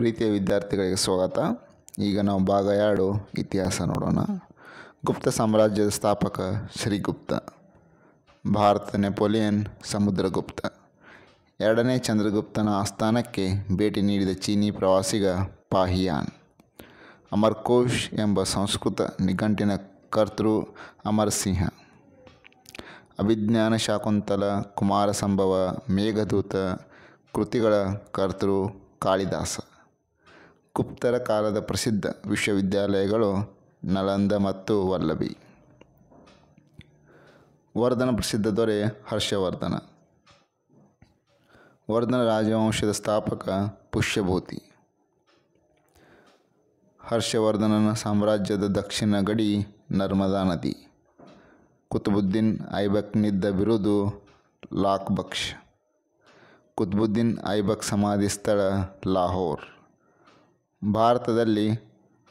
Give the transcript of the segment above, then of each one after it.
ಪ್ರೀತಿಯ ವಿದ್ಯಾರ್ಥಿಗಳಿಗೆ ಸ್ವಾಗತ ಈಗ ನಾವು ಭಾಗ ಎರಡು ಇತಿಹಾಸ ನೋಡೋಣ ಗುಪ್ತ ಸಾಮ್ರಾಜ್ಯದ ಸ್ಥಾಪಕ ಶ್ರೀಗುಪ್ತ ಭಾರತ ನೆಪೋಲಿಯನ್ ಸಮುದ್ರಗುಪ್ತ ಎರಡನೇ ಚಂದ್ರಗುಪ್ತನ ಆಸ್ಥಾನಕ್ಕೆ ಭೇಟಿ ನೀಡಿದ ಚೀನಿ ಪ್ರವಾಸಿಗ ಪಾಹಿಯಾನ್ ಅಮರ್ಕೋಶ್ ಎಂಬ ಸಂಸ್ಕೃತ ನಿಘಂಟಿನ ಕರ್ತೃ ಅಮರ್ ಸಿಂಹ ಅಭಿಜ್ಞಾನ ಶಾಕುಂತಲ ಕುಮಾರ ಸಂಭವ ಮೇಘದೂತ ಕೃತಿಗಳ ಕರ್ತೃ ಕಾಳಿದಾಸ ಗುಪ್ತರ ಕಾಲದ ಪ್ರಸಿದ್ಧ ವಿಶ್ವವಿದ್ಯಾಲಯಗಳು ನಳಂದ ಮತ್ತು ವಲ್ಲಭಿ ವರ್ಧನ ಪ್ರಸಿದ್ಧ ದೊರೆ ಹರ್ಷವರ್ಧನ ವರ್ಧನ ರಾಜವಂಶದ ಸ್ಥಾಪಕ ಪುಷ್ಯಭೂತಿ ಹರ್ಷವರ್ಧನನ ಸಾಮ್ರಾಜ್ಯದ ದಕ್ಷಿಣ ಗಡಿ ನರ್ಮದಾ ನದಿ ಕುತುಬುದ್ದೀನ್ ಐಬಕ್ನಿದ್ದ ಬಿರುದು ಲಾಕ್ಬಕ್ಷ್ ಕುತುಬುದ್ದೀನ್ ಐಬಕ್ ಸಮಾಧಿ ಸ್ಥಳ ಲಾಹೋರ್ ಭಾರತದಲ್ಲಿ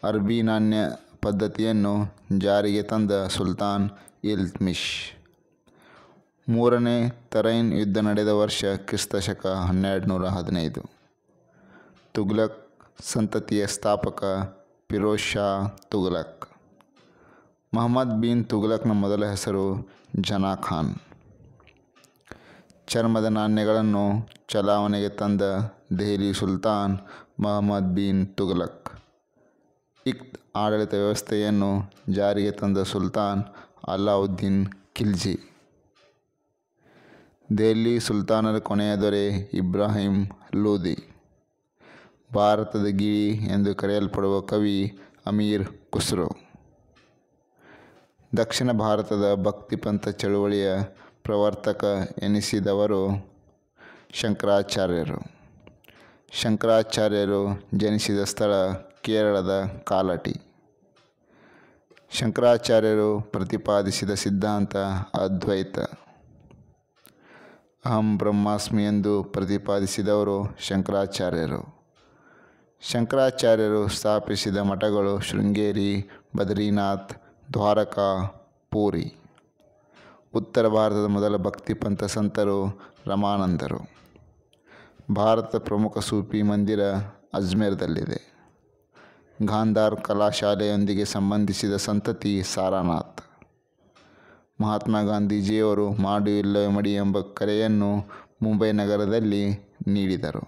ಅರಬಿ ನಾಣ್ಯ ಪದ್ಧತಿಯನ್ನು ಜಾರಿಗೆ ತಂದ ಸುಲ್ತಾನ್ ಇಲ್ತ್ಮಿಶ್ ಮೂರನೇ ತರೈನ್ ಯುದ್ಧ ನಡೆದ ವರ್ಷ ಕ್ರಿಸ್ತಶಕ ಹನ್ನೆರಡು ನೂರ ಹದಿನೈದು ತುಘ್ಲಕ್ ಸಂತತಿಯ ಸ್ಥಾಪಕ ಫಿರೋಜ್ ಶಾ ತುಘಲಕ್ ಮಹಮ್ಮದ್ ಬಿನ್ ತುಘಲಕ್ನ ಮೊದಲ ಹೆಸರು ಜನಾ ಖಾನ್ ಚರ್ಮದ ನಾಣ್ಯಗಳನ್ನು ಚಲಾವಣೆಗೆ ತಂದ ದೆಹಲಿ ಸುಲ್ತಾನ್ ಮಹಮ್ಮದ್ ಬಿನ್ ತುಘಲಕ್ ಇಕ್ತ್ ಆಡಳಿತ ವ್ಯವಸ್ಥೆಯನ್ನು ಜಾರಿಗೆ ತಂದ ಸುಲ್ತಾನ್ ಅಲ್ಲಾವುದ್ದೀನ್ ಖಿಲ್ಜಿ ದೆಹಲಿ ಸುಲ್ತಾನರ ಕೊನೆಯ ದೊರೆ ಇಬ್ರಾಹಿಂ ಲೂದಿ ಭಾರತದ ಗಿಳಿ ಎಂದು ಕರೆಯಲ್ಪಡುವ ಕವಿ ಅಮೀರ್ ಖುಸ್ರೋ ದಕ್ಷಿಣ ಭಾರತದ ಭಕ್ತಿಪಂಥ ಚಳುವಳಿಯ ಪ್ರವರ್ತಕ ಎನಿಸಿದವರು ಶಂಕರಾಚಾರ್ಯರು ಶಂಕರಾಚಾರ್ಯರು ಜನಿಸಿದ ಸ್ಥಳ ಕೇರಳದ ಕಾಲಟಿ ಶಂಕರಾಚಾರ್ಯರು ಪ್ರತಿಪಾದಿಸಿದ ಸಿದ್ಧಾಂತ ಅದ್ವೈತ ಅಹಂ ಬ್ರಹ್ಮಾಸ್ಮಿ ಎಂದು ಪ್ರತಿಪಾದಿಸಿದವರು ಶಂಕರಾಚಾರ್ಯರು ಶಂಕರಾಚಾರ್ಯರು ಸ್ಥಾಪಿಸಿದ ಮಠಗಳು ಶೃಂಗೇರಿ ಬದ್ರಿನಾಥ್ ದ್ವಾರಕಾ ಪೂರಿ ಉತ್ತರ ಭಾರತದ ಮೊದಲ ಭಕ್ತಿ ಪಂಥ ಸಂತರು ರಮಾನಂದರು ಭಾರತ ಪ್ರಮುಖ ಸೂಫಿ ಮಂದಿರ ಅಜ್ಮೇರ್ದಲ್ಲಿದೆ ಗಾಂಧಾರ್ ಕಲಾಶಾಲೆಯೊಂದಿಗೆ ಸಂಬಂಧಿಸಿದ ಸಂತತಿ ಸಾರಾನಾಥ್ ಮಹಾತ್ಮ ಗಾಂಧೀಜಿಯವರು ಮಾಡು ಇಲ್ಲವೇ ಮಡಿ ಎಂಬ ಕರೆಯನ್ನು ಮುಂಬೈ ನಗರದಲ್ಲಿ ನೀಡಿದರು